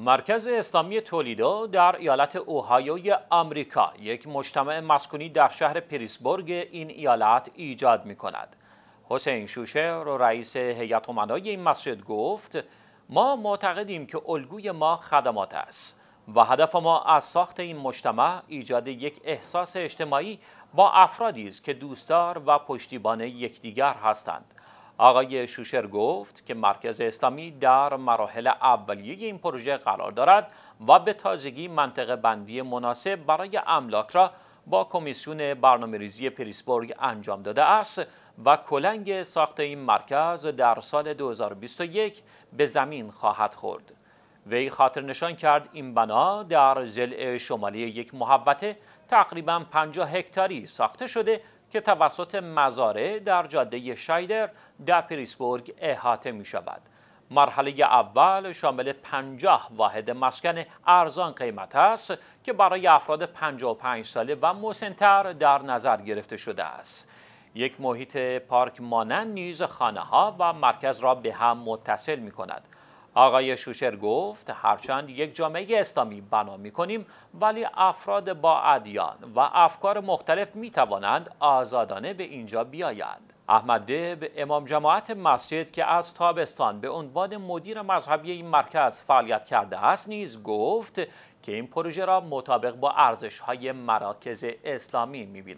مرکز اسلامی تولیدو در ایالت اوهایوی آمریکا یک مجتمع مسکونی در شهر پریسبورگ این ایالت ایجاد می کند. حسین شوشر رئیس هیئت امنای این مسجد گفت ما معتقدیم که الگوی ما خدمات است و هدف ما از ساخت این مجتمع ایجاد یک احساس اجتماعی با افرادی است که دوستدار و پشتیبان یکدیگر هستند آقای شوشر گفت که مرکز اسلامی در مراحل اولیه این پروژه قرار دارد و به تازگی منطقه بندی مناسب برای املاک را با کمیسیون برنامه ریزی پریسبورگ انجام داده است و کلنگ ساخت این مرکز در سال 2021 به زمین خواهد خورد. وی خاطر نشان کرد این بنا در زل شمالی یک محوطه تقریبا 50 هکتاری ساخته شده که توسط مزاره در جاده شایدر در پریسبورگ احاطه می شود. مرحله اول شامل 50 واحد مسکن ارزان قیمت است که برای افراد 55 ساله و مسنتر در نظر گرفته شده است. یک محیط پارک مانند نیز خانه ها و مرکز را به هم متصل می کند. آقای شوشر گفت هرچند یک جامعه اسلامی بنا می کنیم ولی افراد با ادیان و افکار مختلف می توانند آزادانه به اینجا بیایند. احمد دب امام جماعت مسجد که از تابستان به عنوان مدیر مذهبی این مرکز فعالیت کرده است نیز گفت که این پروژه را مطابق با ارزش های مراکز اسلامی می